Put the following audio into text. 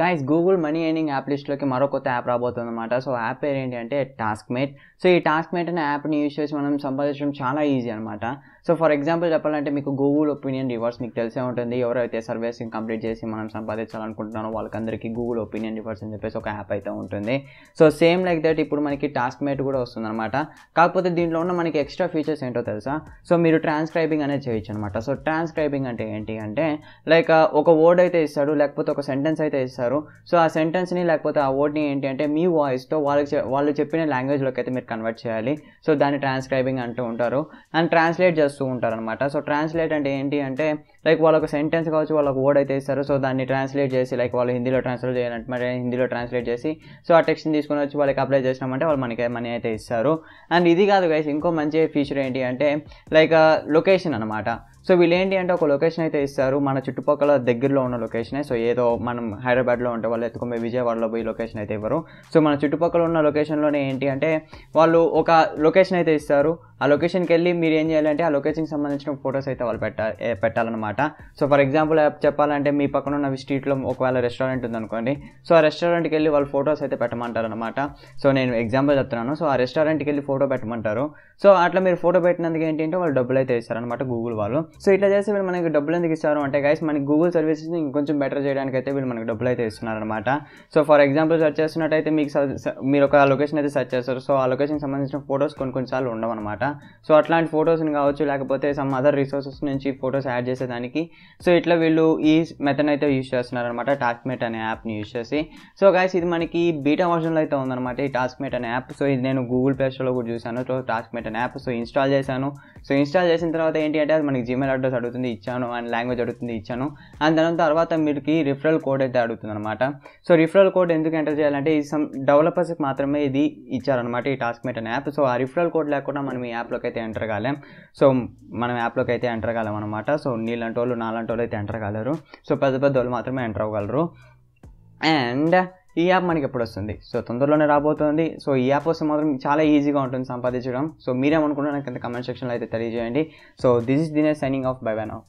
guys Google money earning app లిస్ట్లోకి మరో కొత్త యాప్ రాబోతుంది అనమాట సో యాప్ పేరు ఏంటి అంటే టాస్క్ మేట్ సో ఈ టాస్క్ మేట్ అనే యాప్ని యూజ్ చేసి మనం సంపాదించడం చాలా ఈజీ అనమాట సో ఫర్ ఎగ్జాంపుల్ చెప్పాలంటే మీకు గూగుల్ ఒపీనియన్ రివర్స్ మీకు తెలిసే ఉంటుంది ఎవరైతే సర్వీసింగ్ కంప్లీట్ చేసి మనం సంపాదించాలనుకుంటున్నారో వాళ్ళకందరికీ గూగుల్ ఒపీనియన్ రివర్స్ అని చెప్పేసి ఒక యాప్ అయితే ఉంటుంది సో సేమ్ లైక్ దట్ ఇప్పుడు మనకి టాస్క్ మేట్ కూడా వస్తుంది అనమాట కాకపోతే దీంట్లో ఉన్న మనకి ఎక్స్ట్రా ఫీచర్స్ ఏంటో తెలుసా సో మీరు ట్రాన్స్క్రైబింగ్ అనేది చేయొచ్చు అనమాట సో ట్రాన్స్క్రైబింగ్ అంటే ఏంటి అంటే లైక్ ఒక వర్డ్ అయితే ఇస్తాడు లేకపోతే ఒక సెంటెన్స్ అయితే ఇస్తాడు చేశారు సో ఆ సెంటెన్స్ని లేకపోతే ఆ వర్డ్ని ఏంటి అంటే మీ వాయిస్తో వాళ్ళకి వాళ్ళు చెప్పిన లాంగ్వేజ్లోకి అయితే మీరు కన్వర్ట్ చేయాలి సో దాన్ని ట్రాన్స్క్రైబింగ్ అంటూ ఉంటారు అండ్ ట్రాన్స్లేట్ చేస్తూ ఉంటారు అనమాట సో ట్రాన్స్లేట్ అంటే ఏంటి అంటే లైక్ వాళ్ళొక సెంటెన్స్ కావచ్చు వాళ్ళకి వర్డ్ అయితే ఇస్తారు సో దాన్ని ట్రాన్స్లేట్ చేసి లైక్ వాళ్ళు హిందీలో ట్రాన్స్లేట్ చేయాలంటే మరి హిందీలో ట్రాన్స్లేట్ చేసి సో ఆ టెక్స్ట్ని తీసుకుని వచ్చి వాళ్ళకి అప్లై చేసినామంటే వాళ్ళు మనకి మనీ అయితే ఇస్తారు అండ్ ఇది కాదు గైస్ ఇంకో మంచి ఫీచర్ ఏంటి అంటే లైక్ లొకేషన్ అనమాట సో వీళ్ళు ఏంటి అంటే ఒక లొకేషన్ అయితే ఇస్తారు మన చుట్టుపక్కల దగ్గరలో ఉన్న లొకేషనే సో ఏదో మనం హైదరాబాద్లో ఉంటే వాళ్ళు ఎత్తుకొని విజయవాడలో పోయి లొకేషన్ అయితే ఇవ్వరు సో మన చుట్టుపక్కల ఉన్న లొకేషన్లోనే ఏంటి అంటే వాళ్ళు ఒక లొకేషన్ అయితే ఇస్తారు ఆ లొకేషన్కి వెళ్ళి మీరు ఏం చేయాలంటే ఆ లొకేషన్కి సంబంధించిన ఫొటోస్ అయితే వాళ్ళు పెట్ట పెట్టాలన్నమాట సో ఫర్ ఎగ్జాంపుల్ చెప్పాలంటే మీ పక్కన ఉన్న స్ట్రీట్లో ఒకవేళ రెస్టారెంట్ ఉందనుకోండి సో ఆ రెస్టారెంట్కి వెళ్ళి వాళ్ళు ఫొటోస్ అయితే పెట్టమంటారనమాట సో నేను ఎగ్జాంపుల్ చెప్తున్నాను సో ఆ రెస్టారెంట్కి వెళ్ళి ఫోటో పెట్టమంటారు సో అట్లా మీరు ఫోటో పెట్టినందుకు ఏంటంటే వాళ్ళు డబ్బులు అయితే ఇస్తారనమాట గూగుల్ వాళ్ళు సో ఇట్లా చేస్తే వీళ్ళు మనకి డబ్బులు ఎందుకు ఇస్తారు అంటే గైస్ మనకి గూగుల్ సర్వీసెస్ని ఇంకొంచెం బెటర్ చేయడానికి అయితే వీళ్ళు మనకి డబ్బులు అయితే ఇస్తున్నారనమాట సో ఫర్ ఎగ్జాంపుల్ సెర్చ్ చేస్తున్నట్టయితే మీకు మీరు ఒక లొకేషన్ అయితే సెర్చ్ చేస్తారు సో ఆ లొకేషన్కి సంబంధించిన ఫొటోస్ కొన్ని కొన్నిసార్లు ఉండవన్నమాట సో అట్లాంటి ఫొటోస్ని కావచ్చు లేకపోతే సమ్ అదర్ రిసోర్సెస్ నుంచి ఫొటోస్ యాడ్ చేసేదానికి సో ఇట్లా వీళ్ళు ఈ మెథడ్ అయితే యూజ్ చేస్తున్నారనమాట టాస్క్మేట్ అనే యాప్ని యూజ్ చేసి సో గాయస్ ఇది మనకి బీటా వర్షన్లో అయితే ఉందన్నమాట ఈ టాస్క్మేట్ అనే యాప్ సో ఇది నేను గూగుల్ ప్లే స్టోర్లో కూడా చూశాను సో టాస్క్మేట్ అనే యాప్ సో ఇన్స్టాల్ చేశాను సో ఇన్స్టాల్ చేసిన తర్వాత ఏంటి అంటే అది మనకి జీమెయిల్ అడ్రస్ అడుగుతుంది ఇచ్చాను అండ్ లాంగ్వేజ్ అడుగుతుంది ఇచ్చాను అండ్ దాని తర్వాత మీరుకి రిఫరల్ కోడ్ అయితే అడుగుతుంది అనమాట సో రిఫరల్ కోడ్ ఎందుకు ఎంటర్ చేయాలంటే ఈ సమ్ డెవలపర్స్కి మాత్రమే ఇది ఇచ్చారనమాట ఈ టాస్క్మేట్ అనే యాప్ సో ఆ రిఫరల్ కోడ్ లేకుండా మనం ఈ యాప్ యాప్లోకి అయితే ఎంటర్ కాలేం సో మనం యాప్లోకి అయితే ఎంటర్ కాలేం అనమాట సో నీళ్ళంటి వాళ్ళు నాలంటి వాళ్ళు అయితే ఎంటర్ కాలేరు సో పెద్ద పెద్ద వాళ్ళు మాత్రమే ఎంటర్ అవ్వగలరు అండ్ ఈ యాప్ మనకి ఎప్పుడు వస్తుంది సో తొందరలోనే రాబోతుంది సో ఈ యాప్ వస్తే మాత్రం చాలా ఈజీగా ఉంటుంది సంపాదించడం సో మీరేమనుకుంటున్నారు నాకు కింద కమెంట్ సెక్షన్లో అయితే తెలియజేయండి సో దిస్ ఇస్ దినే signing off bye bye now